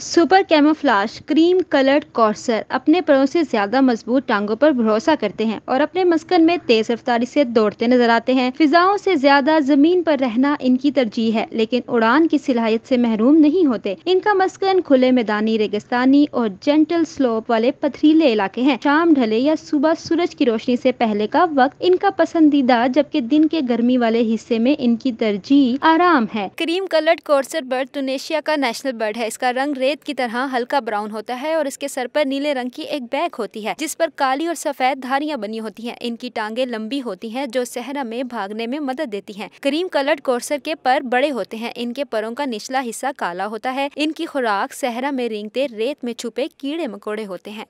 super camouflage cream coloured courser अपने परों से ज्यादा मजबूत टांगों पर भरोसा करते हैं और अपने मस्कन में तेज रफ्तारी से दौड़ते नजर आते हैं फिजाओं से ज्यादा जमीन पर रहना इनकी तरजीह है लेकिन उड़ान की सिलाहियत से महरूम नहीं होते इनका मस्कन खुले मैदानी रेगिस्तानी और जेंटल स्लोप वाले पथरीले इलाके हैं शाम ढले या सुबह सूरज की रोशनी से पहले का वक्त इनका पसंदीदा जबकि दिन के गर्मी वाले हिस्से में इनकी तरजीह आराम है cream coloured courser bird Tunisia का नेशनल बर्ड है इसका रंग रेत की तरह हल्का ब्राउन होता है और इसके सर पर नीले रंग की एक बैग होती है जिस पर काली और सफेद धारियां बनी होती हैं इनकी टांगे लंबी होती हैं जो सहरा में भागने में मदद देती हैं क्रीम कलर्ड कोर्सर के पर बड़े होते हैं इनके परों का निचला हिस्सा काला होता है इनकी खुराक सहरा में रिंगते रेत में छुपे कीड़े मकोड़े होते हैं